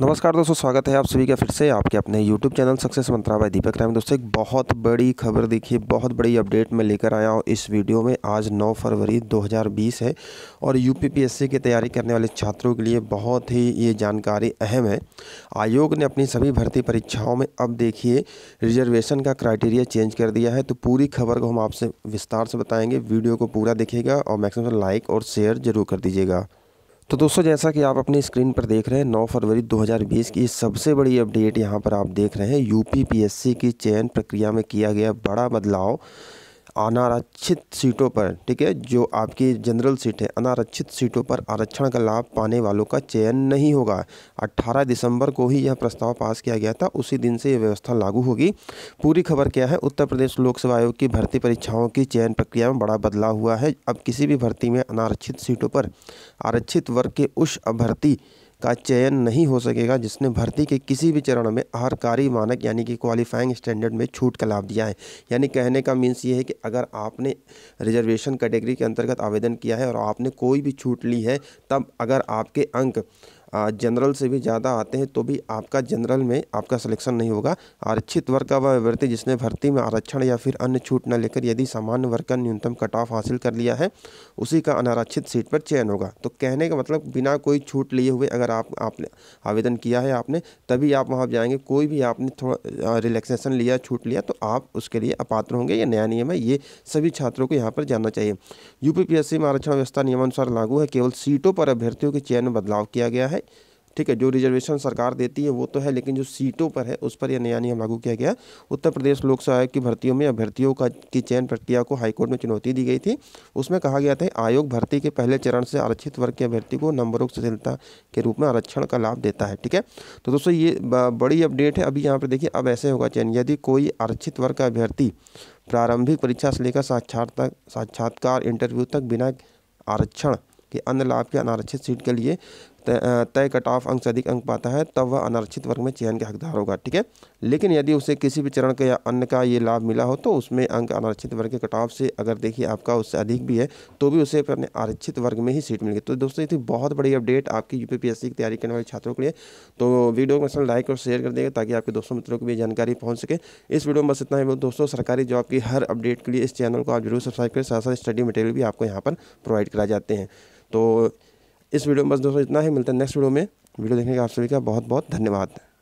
नमस्कार दोस्तों स्वागत है आप सभी का फिर से आपके अपने YouTube चैनल सक्सेस मंत्रा भाई दीपक राय दोस्तों एक बहुत बड़ी खबर देखिए बहुत बड़ी अपडेट मैं लेकर आया हूँ इस वीडियो में आज 9 फरवरी 2020 है और यू की तैयारी करने वाले छात्रों के लिए बहुत ही ये जानकारी अहम है आयोग ने अपनी सभी भर्ती परीक्षाओं में अब देखिए रिजर्वेशन का क्राइटेरिया चेंज कर दिया है तो पूरी खबर को हम आपसे विस्तार से बताएँगे वीडियो को पूरा देखिएगा और मैक्सिमम लाइक और शेयर ज़रूर कर दीजिएगा तो दोस्तों जैसा कि आप अपनी स्क्रीन पर देख रहे हैं 9 फरवरी 2020 की सबसे बड़ी अपडेट यहां पर आप देख रहे हैं यूपीपीएससी की चयन प्रक्रिया में किया गया बड़ा बदलाव अनारक्षित सीटों पर ठीक है जो आपकी जनरल सीट है अनारक्षित सीटों पर आरक्षण का लाभ पाने वालों का चयन नहीं होगा 18 दिसंबर को ही यह प्रस्ताव पास किया गया था उसी दिन से यह व्यवस्था लागू होगी पूरी खबर क्या है उत्तर प्रदेश लोक सेवा आयोग की भर्ती परीक्षाओं की चयन प्रक्रिया में बड़ा बदलाव हुआ है अब किसी भी भर्ती में अनारक्षित सीटों पर आरक्षित वर्ग के उस अभ्यर्थी का चयन नहीं हो सकेगा जिसने भर्ती के किसी भी चरण में आहरकारी मानक यानी कि क्वालिफाइंग स्टैंडर्ड में छूट का लाभ दिया है यानी कहने का मीन्स ये है कि अगर आपने रिजर्वेशन कैटेगरी के अंतर्गत आवेदन किया है और आपने कोई भी छूट ली है तब अगर आपके अंक जनरल से भी ज़्यादा आते हैं तो भी आपका जनरल में आपका सिलेक्शन नहीं होगा आरक्षित वर्ग का वह अभ्यर्थी जिसने भर्ती में आरक्षण या फिर अन्य छूट न लेकर यदि सामान्य वर्ग का न्यूनतम कट ऑफ हासिल कर लिया है उसी का अनारक्षित सीट पर चयन होगा तो कहने का मतलब बिना कोई छूट लिए हुए अगर आप आपने आवेदन किया है आपने तभी आप वहाँ जाएंगे कोई भी आपने थोड़ा रिलैक्सेशन लिया छूट लिया तो आप उसके लिए अपात्र होंगे ये नया नियम है ये सभी छात्रों को यहाँ पर जानना चाहिए यूपीपीएससी में आरक्षण व्यवस्था नियमानुसार लागू है केवल सीटों पर अभ्यर्थियों के चयन में बदलाव किया गया है ठीक है जो रिजर्वेशन सरकार देती है वो तो है लेकिन जो सीटों पर है उस पर यह नया नियम लागू किया गया उत्तर प्रदेश लोक सेवा आयोग की भर्तियों में अभ्यर्थियों का की चयन प्रक्रिया को हाईकोर्ट में चुनौती दी गई थी उसमें कहा गया था आयोग भर्ती के पहले चरण से आरक्षित वर्ग के अभ्यर्थी को नंबरों की सशिलता के रूप में आरक्षण का लाभ देता है ठीक है तो दोस्तों ये बड़ी अपडेट है अभी यहाँ पर देखिए अब ऐसे होगा चयन यदि कोई आरक्षित वर्ग का अभ्यर्थी प्रारंभिक परीक्षा से लेकर साक्षात्कार साक्षात्कार इंटरव्यू तक बिना आरक्षण के अन्य लाभ के अनारक्षित सीट के लिए तय कट ऑफ अंक से अधिक अंक पाता है तब वह अनारक्षित वर्ग में चयन के हकदार होगा ठीक है लेकिन यदि उसे किसी भी चरण के या अन्य का ये लाभ मिला हो तो उसमें अंक अनारक्षित वर्ग के कट ऑफ से अगर देखिए आपका उससे अधिक भी है तो भी उसे अपने आरक्षित वर्ग में ही सीट मिल गई तो दोस्तों ये थी बहुत बड़ी अपडेट आपकी यू की तैयारी करने वाले छात्रों के लिए तो वीडियो को मतलब लाइक और शेयर कर देंगे ताकि आपके दोस्तों मित्रों को भी जानकारी पहुँच सके इस वीडियो में बस इतना ही दोस्तों सरकारी जॉब की हर अपडेट के लिए इस चैनल को आप जरूर सब्सक्राइब करें साथ साथ स्टडी मटेरियल भी आपको यहाँ पर प्रोवाइड कराए जाते हैं तो इस वीडियो में बस दोस्तों इतना ही मिलता है नेक्स्ट वीडियो में वीडियो देखने का आप सभी का बहुत बहुत धन्यवाद